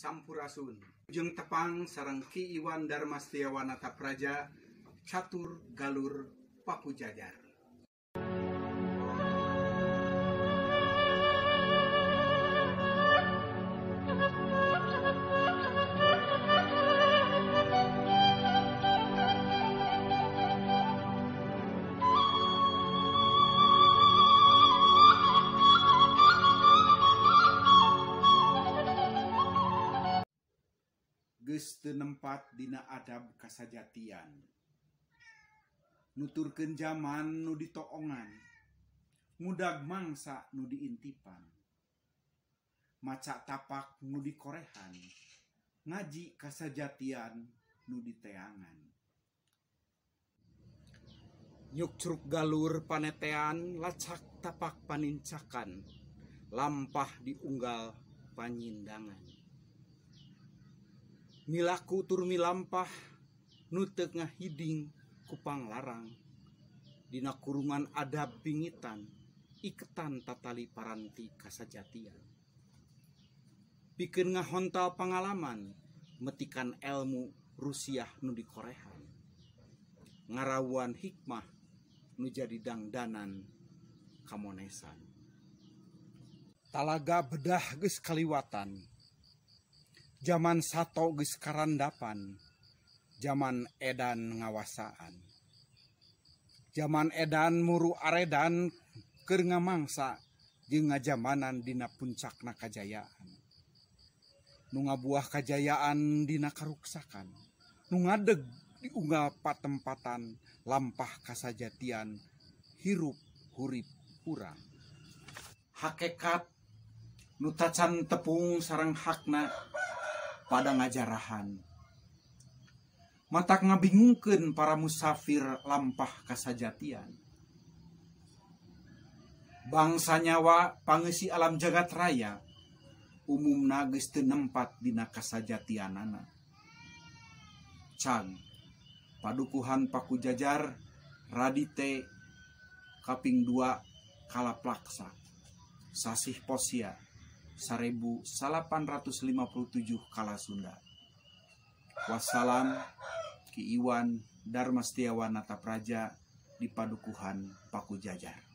Sampurasun Ujung Tepang sarang Ki Iwan Dharma Setiawanata Praja Catur Galur Paku Jajar tempat Dina adab kassajatian nutur kejaman nudi toongan mudah mangsa Nudi intia macaak tapak Nudi korehan ngaji kasajatian Nudi teangan nyuk truruk galur panetean lacak tapak panincakan lampa diunggal panyindangannya milaku turmi lampah nutek ngahiding kupang larang Dina kurungan adab pingitan iketan tatali paranti kasajatian pikir ngahontal pengalaman metikan ilmu Rusiah nu di Korea. Ngarawan hikmah nu jadi dangdanan kamonesan talaga bedah geus kaliwatan zaman sato geus karandapan zaman edan ngawasaan zaman edan muru aredan keur mangsa jeung ngajamanan dina puncakna kajayaan nu ngabuah kajayaan dina karuksakan nu ngadeg di unggal patempatan lampah kasajatian hirup hurip kurang hakekat nutacan tepung sarang hakna pada ngajarahan mata ngabingungkan para musafir lampah kasajatian bangsa nyawa pangesi alam jagat raya umum nagis tenempat dina anak cang padukuhan paku jajar radite kaping dua kalaplaksa sasih posia 1857 kala Sunda. Wassalam Ki Iwan Darmastiawan Praja di Padukuhan Paku Jajar.